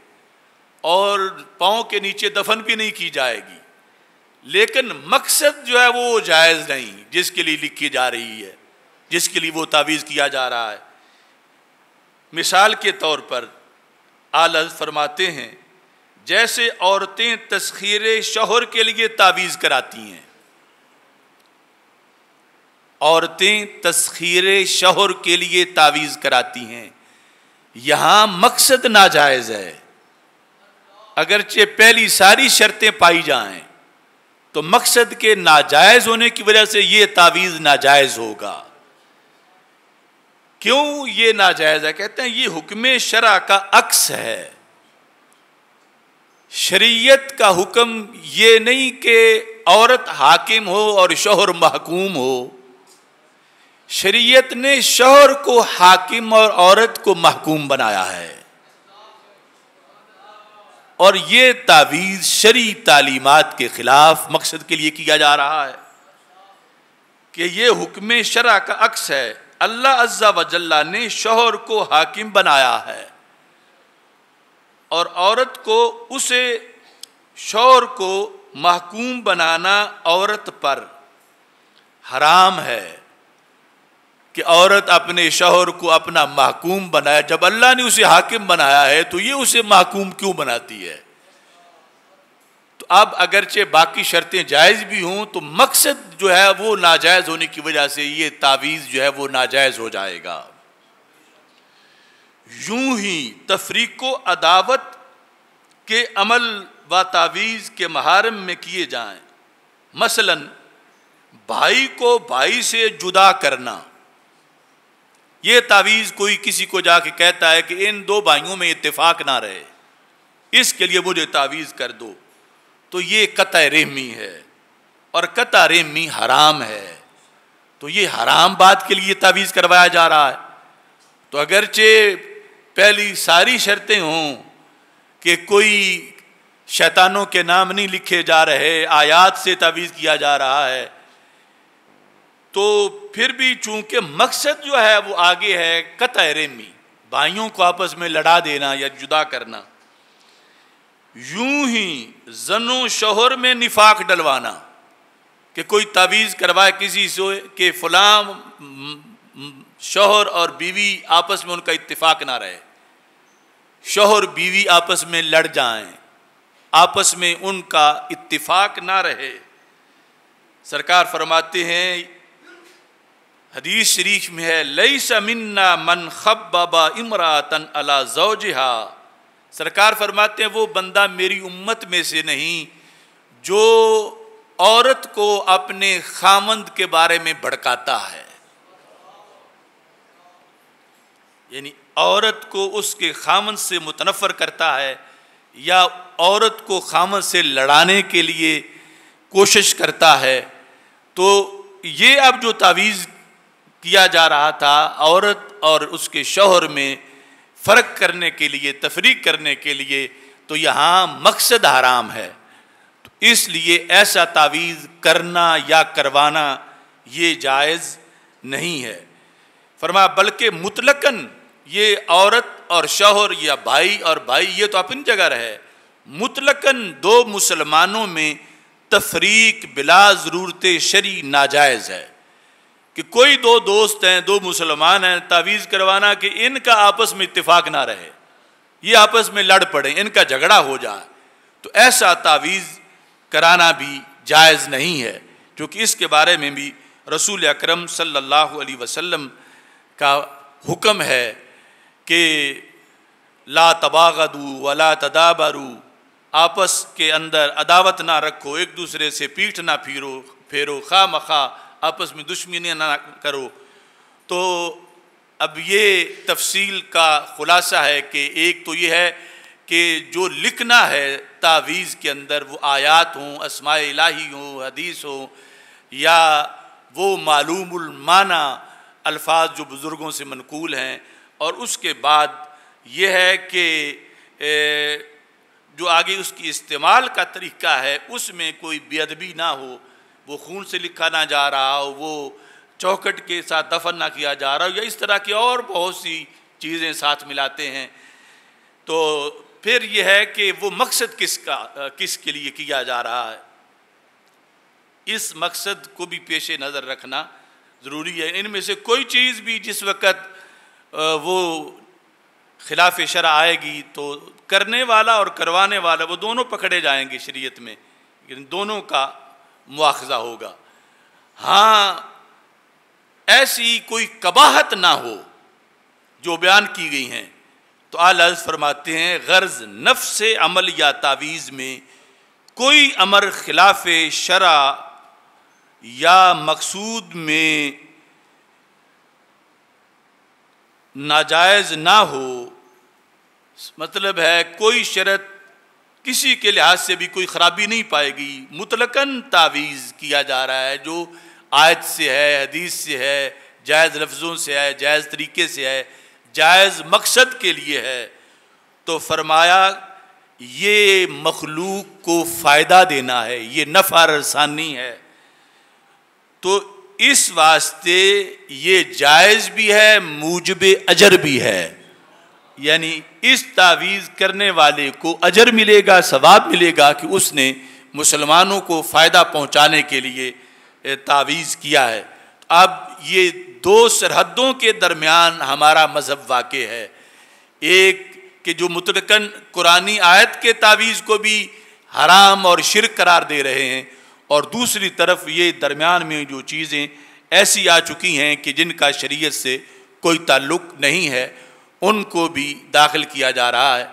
और पाँव के नीचे दफन भी नहीं की जाएगी लेकिन मकसद जो है वो जायज़ नहीं जिसके लिए लिखी जा रही है जिसके लिए वो तावीज़ किया जा रहा है मिसाल के तौर पर आल फरमाते हैं जैसे औरतें तस्खीर शोहर के लिए तावीज़ कराती हैं औरतें तस्खीर शोहर के लिए तावीज़ कराती हैं यहां मकसद नाजायज़ है अगरचे पहली सारी शर्तें पाई जाएं तो मकसद के नाजायज़ होने की वजह से यह तावीज़ नाजायज़ होगा क्यों ये नाजायज है कहते हैं ये हुक्म शरा का अक्स है शरीयत का हुक्म ये नहीं कि औरत हाकिम हो और शोहर महकूम हो शरीयत ने शोहर को हाकिम और औरत को महकूम बनाया है और ये तावीज़ शरी तालीमत के ख़िलाफ़ मकसद के लिए किया जा रहा है कि ये हुक्म शरा का अक्स है अल्लाह अज्जा वजल्ला ने शोहर को हाकिम बनाया है और औरत को उसे शोर को महकूम बनाना औरत पर हराम है कि औरत अपने शोहर को अपना महकूम बनाया जब अल्लाह ने उसे हाकिम बनाया है तो ये उसे महकूम क्यों बनाती है अब अगरचे बाकी शर्तें जायज़ भी हों तो मकसद जो है वो नाजायज़ होने की वजह से ये तावीज़ जो है वो नाजायज़ हो जाएगा यूं ही तफरीक अदावत के अमल व तावीज़ के महारम में किए जाएं मसलन भाई को भाई से जुदा करना ये तावीज़ कोई किसी को जाके कहता है कि इन दो भाइयों में इत्तेफाक ना रहे इसके लिए मुझे तावीज़ कर दो तो ये कत रेहमी है और कत रेहमी हराम है तो ये हराम बात के लिए तावीज़ करवाया जा रहा है तो अगरचे पहली सारी शर्तें हों कि कोई शैतानों के नाम नहीं लिखे जा रहे आयात से तावीज़ किया जा रहा है तो फिर भी चूंकि मकसद जो है वो आगे है कत रेमी भाइयों को आपस में लड़ा देना या जुदा करना यूं ही जनो शोहर में निफाक डलवाना कि कोई तावीज़ करवाए किसी से कि फलाम शोहर और बीवी आपस में उनका इत्तेफाक ना रहे शोहर बीवी आपस में लड़ जाएं आपस में उनका इत्तेफाक ना रहे सरकार फरमाते हैं हदीस शरीफ में है लई समिन्ना मन खब बाबा इमरातन अला जौजहा सरकार फरमाते हैं वो बंदा मेरी उम्मत में से नहीं जो औरत को अपने खामंद के बारे में भड़काता है यानी औरत को उसके खामंद से मुतनफ़र करता है या औरत को खामंद से लड़ाने के लिए कोशिश करता है तो ये अब जो तावीज़ किया जा रहा था औरत और उसके शोहर में फ़र्क करने के लिए तफरी करने के लिए तो यहाँ मकसद हराम है तो इसलिए ऐसा तावीज़ करना या करवाना ये जायज़ नहीं है फरमा बल्कि मुतलकन ये औरत और शोहर या भाई और भाई ये तो अपनी जगह रहे मुतलकन दो मुसलमानों में तफरीक बिला ज़रूरत शरी नाजायज़ है कि कोई दो दोस्त हैं दो मुसलमान हैं तावीज़ करवाना कि इनका आपस में इतफाक़ ना रहे ये आपस में लड़ पड़े इनका झगड़ा हो जाए तो ऐसा तावीज़ कराना भी जायज़ नहीं है क्योंकि इसके बारे में भी रसूल अक्रम सम का हुक्म है कि ला तबागदू वला तदाबरू आपस के अंदर अदावत ना रखो एक दूसरे से पीठ ना फिरो फेरो खा मखा आपस में दुश्मनियाँ ना करो तो अब ये तफसील का ख़ुलासा है कि एक तो ये है कि जो लिखना है तावीज़ के अंदर वो आयात हों असमा इलाही हों हदीस हों या वो मालूममाना अल्फाज जो बुज़ुर्गों से मनकूल हैं और उसके बाद ये है कि जो आगे उसकी इस्तेमाल का तरीका है उसमें कोई बेअदबी ना हो वो खून से लिखा ना जा रहा हो वो चौखट के साथ दफन ना किया जा रहा हो या इस तरह की और बहुत सी चीज़ें साथ मिलाते हैं तो फिर यह है कि वो मकसद किसका किसके लिए किया जा रहा है इस मकसद को भी पेश नज़र रखना ज़रूरी है इनमें से कोई चीज़ भी जिस वक़्त वो खिलाफ शरा आएगी तो करने वाला और करवाने वाला वो दोनों पकड़े जाएंगे शरीयत में दोनों का मुआखजा होगा हाँ ऐसी कोई कबाहत ना हो जो बयान की गई हैं तो आल फरमाते हैं गर्ज नफ से अमल या तावीज़ में कोई अमर खिलाफ शरा या मकसूद में नाजायज़ ना हो मतलब है कोई शरत किसी के लिहाज से भी कोई ख़राबी नहीं पाएगी मुतलकन तावीज़ किया जा रहा है जो आयत से है हदीस से है जायज़ लफ्ज़ों से है जायज़ तरीके से है जायज़ मकसद के लिए है तो फरमाया ये मखलूक को फ़ायदा देना है ये नफ़ा रसानी है तो इस वास्ते ये जायज़ भी है मूजब अजर भी है यानी इस तावीज़ करने वाले को अजर मिलेगा सवाब मिलेगा कि उसने मुसलमानों को फ़ायदा पहुंचाने के लिए तावीज़ किया है अब ये दो सरहदों के दरमियान हमारा मज़हब वाक़ है एक कि जो मुतलकन कुरानी आयत के तावीज़ को भी हराम और शिरक करार दे रहे हैं और दूसरी तरफ ये दरमियान में जो चीज़ें ऐसी आ चुकी हैं कि जिनका शरीयत से कोई ताल्लुक़ नहीं है उनको भी दाखिल किया जा रहा है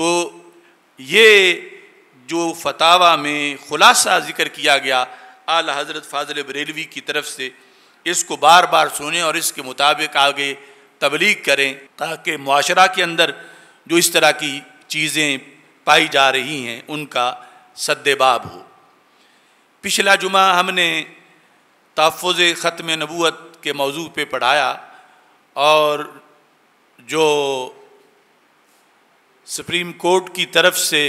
तो ये जो फतावा में ख़ुलासा ज़िक्र किया गया आल हज़रत फाजिल बरेलवी की तरफ से इसको बार बार सुने और इसके मुताबिक आगे तबलीग करें ताकि माशरा के अंदर जो इस तरह की चीज़ें पाई जा रही हैं उनका सद्देबाब हो पिछला जुमा हमने तहफ़ ख़त्म नबूत के मौजू पर पढ़ाया और जो सुप्रीम कोर्ट की तरफ से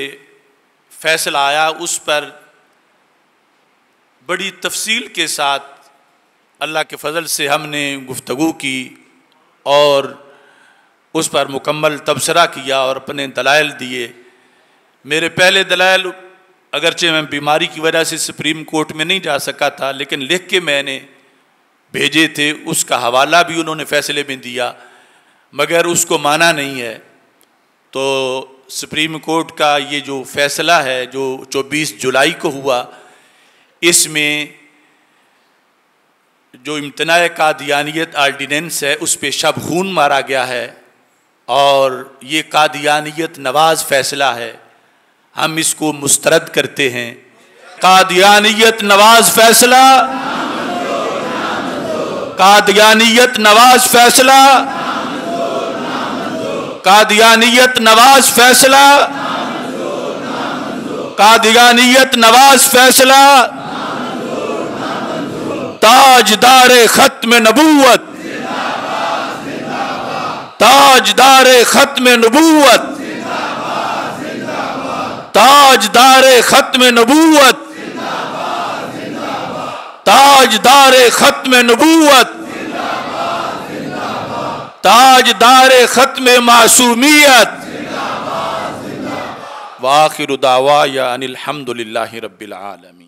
फैसला आया उस पर बड़ी तफसील के साथ अल्लाह के फजल से हमने गुफ्तगु की और उस पर मुकम्मल तबसरा किया और अपने दलाइल दिए मेरे पहले दलाइल अगरचे मैं बीमारी की वजह से सुप्रीम कोर्ट में नहीं जा सका था लेकिन लिख के मैंने भेजे थे उसका हवाला भी उन्होंने फैसले में दिया मगर उसको माना नहीं है तो सुप्रीम कोर्ट का ये जो फैसला है जो 24 जुलाई को हुआ इसमें जो इम्तना दियानियत आर्डीनेंस है उस पर शब खून मारा गया है और ये कादियानियत नवाज फैसला है हम इसको मुस्तरद करते हैं कादियानियत नवाज फैसला कादियानियत नवाज फैसला कादियानियत नवाज फैसला कादियानियत नवाज फैसला ताजदार खत्म नबूवत ताजदार खत्म नबूवत ताजदार खत्म नबूवत ताजदार खत्म नबूवत ताजदार ख़त्म मासूमियत वाखिर दावा या अनिलहमदिल्ला रबालमी